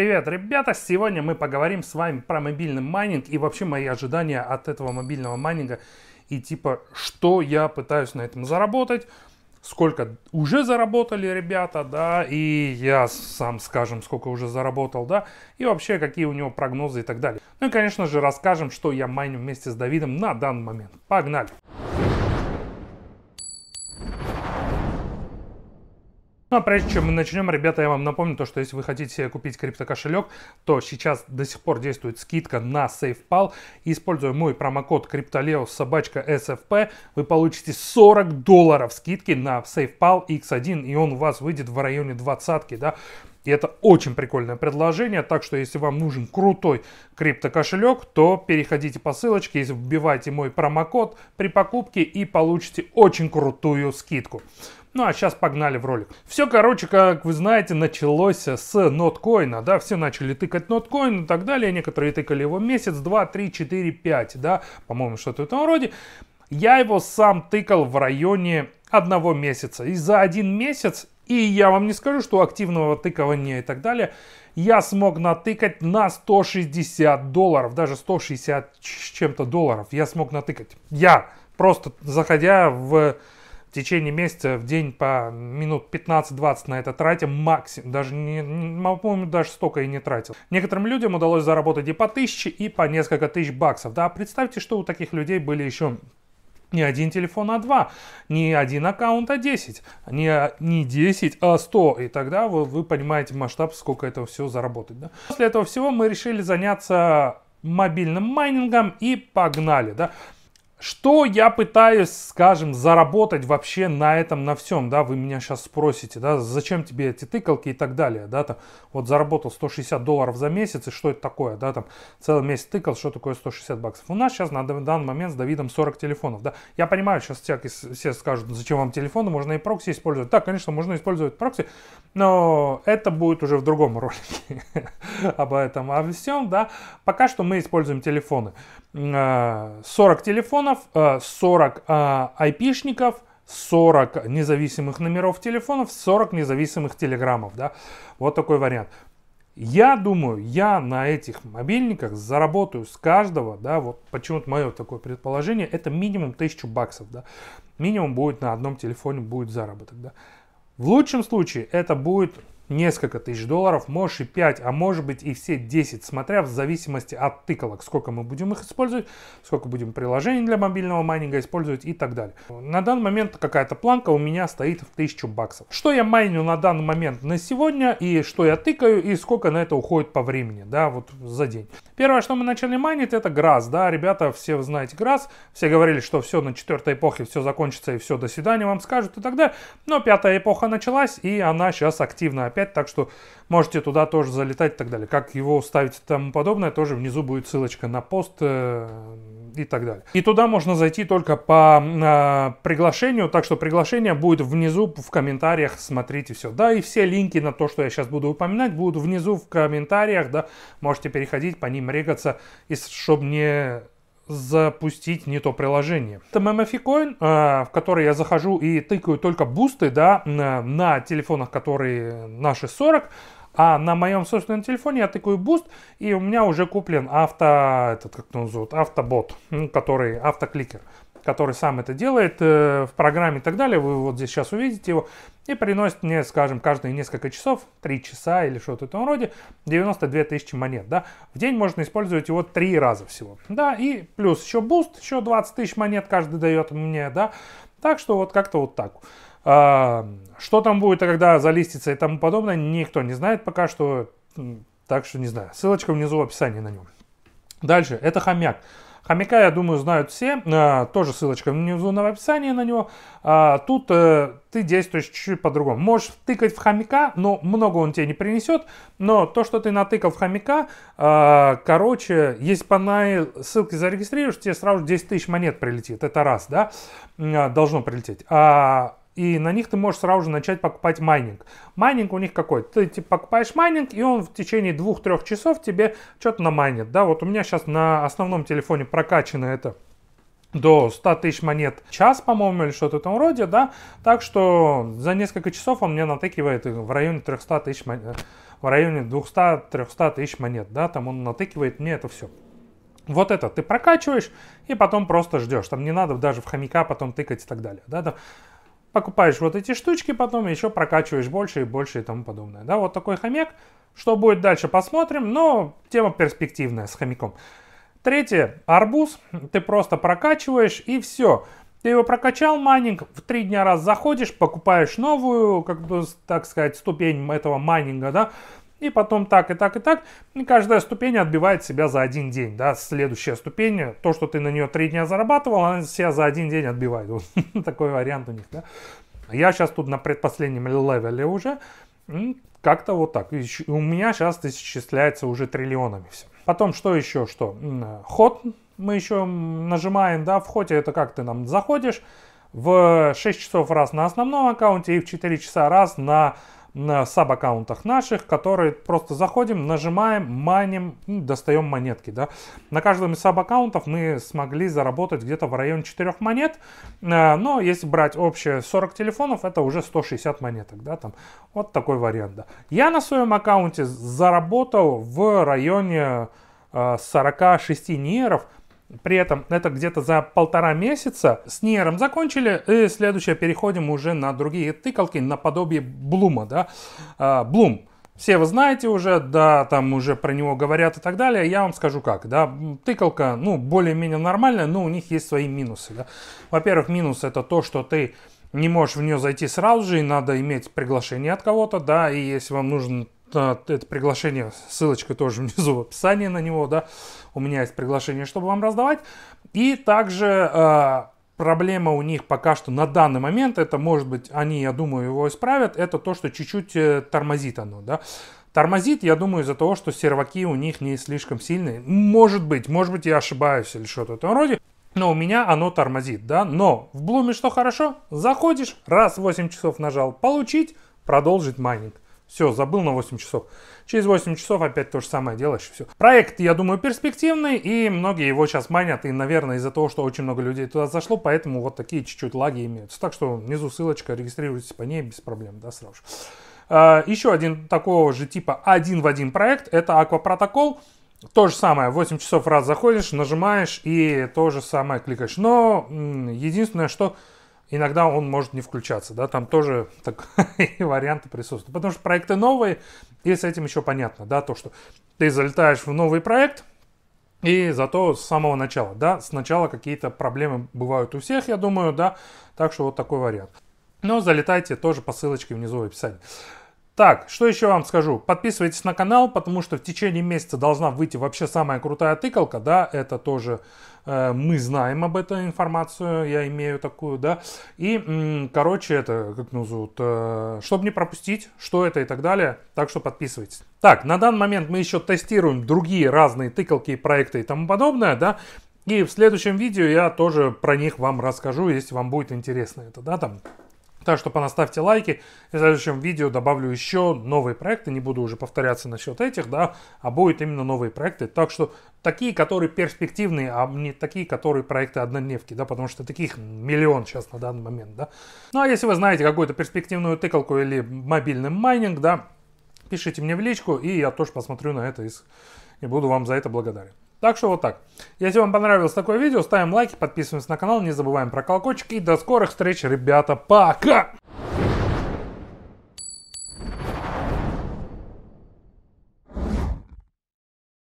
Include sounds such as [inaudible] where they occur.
Привет, ребята! Сегодня мы поговорим с вами про мобильный майнинг и вообще мои ожидания от этого мобильного майнинга и типа, что я пытаюсь на этом заработать, сколько уже заработали ребята, да, и я сам скажем, сколько уже заработал, да, и вообще, какие у него прогнозы и так далее. Ну и, конечно же, расскажем, что я майню вместе с Давидом на данный момент. Погнали! Ну а прежде чем мы начнем, ребята, я вам напомню то, что если вы хотите купить криптокошелек, то сейчас до сих пор действует скидка на SafePal. Используя мой промокод CryptoLeo собачка SFP, вы получите 40 долларов скидки на SafePal X1, и он у вас выйдет в районе двадцатки, да. И это очень прикольное предложение, так что если вам нужен крутой криптокошелек, то переходите по ссылочке, вбивайте мой промокод при покупке и получите очень крутую скидку. Ну а сейчас погнали в ролик. Все, короче, как вы знаете, началось с ноткоина, да, все начали тыкать ноткоин и так далее, некоторые тыкали его месяц, два, три, четыре, пять, да, по-моему, что-то в этом роде. Я его сам тыкал в районе одного месяца. И за один месяц и я вам не скажу, что активного тыкования и так далее. Я смог натыкать на 160 долларов, даже 160 с чем-то долларов. Я смог натыкать. Я просто заходя в в течение месяца в день по минут 15-20 на это тратим максимум. Даже не, не, помню, даже столько и не тратил. Некоторым людям удалось заработать и по тысяче, и по несколько тысяч баксов. Да, представьте, что у таких людей были еще не один телефон, а два. Не один аккаунт, а 10. Не, не 10, а 100. И тогда вы, вы понимаете масштаб, сколько это все заработать. Да? После этого всего мы решили заняться мобильным майнингом и погнали. Да? Что я пытаюсь, скажем, заработать вообще на этом, на всем, да, вы меня сейчас спросите, да, зачем тебе эти тыкалки и так далее, да, там, вот заработал 160 долларов за месяц, и что это такое, да, там, целый месяц тыкал, что такое 160 баксов. У нас сейчас на данный момент с Давидом 40 телефонов, да, я понимаю, сейчас всякие, все скажут, зачем вам телефоны, можно и прокси использовать, да, конечно, можно использовать прокси, но это будет уже в другом ролике [laughs] об этом, обо всем, да, пока что мы используем телефоны, 40 э, телефонов, телефонов, 40 э, э, айпишников, 40 независимых номеров телефонов, 40 независимых телеграммов. Да? Вот такой вариант. Я думаю, я на этих мобильниках заработаю с каждого, да, вот почему-то мое такое предположение, это минимум 1000 баксов, да. Минимум будет на одном телефоне будет заработок, да. В лучшем случае это будет несколько тысяч долларов, можешь и 5, а может быть и все 10, смотря в зависимости от тыкалок, сколько мы будем их использовать, сколько будем приложений для мобильного майнинга использовать и так далее. На данный момент какая-то планка у меня стоит в 1000 баксов. Что я майню на данный момент на сегодня и что я тыкаю и сколько на это уходит по времени, да, вот за день. Первое, что мы начали майнить, это граз, да, ребята, все вы знаете граз, все говорили, что все на четвертой эпохе все закончится и все, до свидания вам скажут и так далее, но пятая эпоха началась и она сейчас активно опять 45, так что можете туда тоже залетать и так далее. Как его ставить и тому подобное, тоже внизу будет ссылочка на пост э, и так далее. И туда можно зайти только по э, приглашению, так что приглашение будет внизу в комментариях, смотрите все. Да, и все линки на то, что я сейчас буду упоминать, будут внизу в комментариях, да, можете переходить, по ним регаться, и чтобы не запустить не то приложение. Это MMFI e э, в который я захожу и тыкаю только бусты, да, на телефонах, которые наши 40, а на моем собственном телефоне я тыкаю буст, и у меня уже куплен авто, этот, как назовут, автобот, который автокликер который сам это делает э, в программе и так далее. Вы вот здесь сейчас увидите его. И приносит мне, скажем, каждые несколько часов, 3 часа или что-то в этом роде, 92 тысячи монет. Да? В день можно использовать его 3 раза всего. Да, и плюс еще буст, еще 20 тысяч монет каждый дает мне. Да? Так что вот как-то вот так. А, что там будет, когда залистится и тому подобное, никто не знает пока что. Так что не знаю. Ссылочка внизу в описании на нем. Дальше. Это хомяк. Хомяка, я думаю, знают все. А, тоже ссылочка внизу на описании на него. А, тут э, ты действуешь чуть-чуть по-другому. Можешь тыкать в хомяка, но много он тебе не принесет. Но то, что ты натыкал в хомяка, а, короче, если по моей ссылке зарегистрируешь, тебе сразу 10 тысяч монет прилетит. Это раз, да, должно прилететь и на них ты можешь сразу же начать покупать майнинг. Майнинг у них какой? Ты типа, покупаешь майнинг, и он в течение 2-3 часов тебе что-то намайнит. Да, вот у меня сейчас на основном телефоне прокачано это до 100 тысяч монет час, по-моему, или что-то в этом роде, да. Так что за несколько часов он мне натыкивает в районе 300 тысяч монет, в районе 200-300 тысяч монет, да, там он натыкивает мне это все. Вот это ты прокачиваешь и потом просто ждешь. Там не надо даже в хомяка потом тыкать и так далее. Да? покупаешь вот эти штучки, потом еще прокачиваешь больше и больше и тому подобное. Да, вот такой хомяк. Что будет дальше, посмотрим, но тема перспективная с хомяком. Третье, арбуз. Ты просто прокачиваешь и все. Ты его прокачал, майнинг, в три дня раз заходишь, покупаешь новую, как бы, так сказать, ступень этого майнинга, да, и потом так и так и так. И каждая ступень отбивает себя за один день, да, следующая ступень, то, что ты на нее три дня зарабатывал, она себя за один день отбивает. Вот [laughs] такой вариант у них, да. Я сейчас тут на предпоследнем левеле уже, как-то вот так. у меня сейчас исчисляется уже триллионами все. Потом что еще, что? Ход мы еще нажимаем, да, в ходе это как ты нам заходишь в 6 часов раз на основном аккаунте и в 4 часа раз на на саб-аккаунтах наших, которые просто заходим, нажимаем, маним, ну, достаем монетки. Да? На каждом из саб-аккаунтов мы смогли заработать где-то в районе 4 монет, э, но если брать общее 40 телефонов, это уже 160 монеток. Да? Там, вот такой вариант. Да. Я на своем аккаунте заработал в районе 46 э, нейров – при этом это где-то за полтора месяца. С Нером закончили, и следующее переходим уже на другие тыкалки, наподобие Блума, да. А, Блум. Все вы знаете уже, да, там уже про него говорят и так далее. Я вам скажу как, да, тыкалка, ну, более-менее нормальная, но у них есть свои минусы, да. Во-первых, минус это то, что ты не можешь в нее зайти сразу же, и надо иметь приглашение от кого-то, да, и если вам нужен а, это приглашение, ссылочка тоже [laughs] внизу в описании на него, да, у меня есть приглашение, чтобы вам раздавать. И также э, проблема у них пока что на данный момент, это может быть, они, я думаю, его исправят, это то, что чуть-чуть э, тормозит оно, да. Тормозит, я думаю, из-за того, что серваки у них не слишком сильные. Может быть, может быть, я ошибаюсь или что-то в этом роде. Но у меня оно тормозит, да. Но в Блуме что хорошо? Заходишь, раз в 8 часов нажал «Получить», продолжить майнинг. Все, забыл на 8 часов. Через 8 часов опять то же самое делаешь, все. Проект, я думаю, перспективный, и многие его сейчас манят, и, наверное, из-за того, что очень много людей туда зашло, поэтому вот такие чуть-чуть лаги имеются. Так что внизу ссылочка, регистрируйтесь по ней без проблем, да, сразу же. А, еще один такого же типа один в один проект, это Aqua Protocol. То же самое, 8 часов раз заходишь, нажимаешь и то же самое кликаешь. Но единственное, что иногда он может не включаться, да, там тоже такие [laughs] варианты присутствуют. Потому что проекты новые, и с этим еще понятно, да, то, что ты залетаешь в новый проект, и зато с самого начала, да, сначала какие-то проблемы бывают у всех, я думаю, да, так что вот такой вариант. Но залетайте тоже по ссылочке внизу в описании. Так, что еще вам скажу? Подписывайтесь на канал, потому что в течение месяца должна выйти вообще самая крутая тыкалка, да, это тоже э, мы знаем об этой информацию, я имею такую, да. И, м, короче, это, как назовут, э, чтобы не пропустить, что это и так далее, так что подписывайтесь. Так, на данный момент мы еще тестируем другие разные тыкалки, проекты и тому подобное, да. И в следующем видео я тоже про них вам расскажу, если вам будет интересно это, да, там так что понаставьте лайки. И в следующем видео добавлю еще новые проекты. Не буду уже повторяться насчет этих, да, а будут именно новые проекты. Так что такие, которые перспективные, а не такие, которые проекты однодневки, да, потому что таких миллион сейчас на данный момент, да. Ну а если вы знаете какую-то перспективную тыкалку или мобильный майнинг, да, пишите мне в личку, и я тоже посмотрю на это и, и буду вам за это благодарен. Так что вот так. Если вам понравилось такое видео, ставим лайки, подписываемся на канал, не забываем про колокольчик и до скорых встреч, ребята, пока!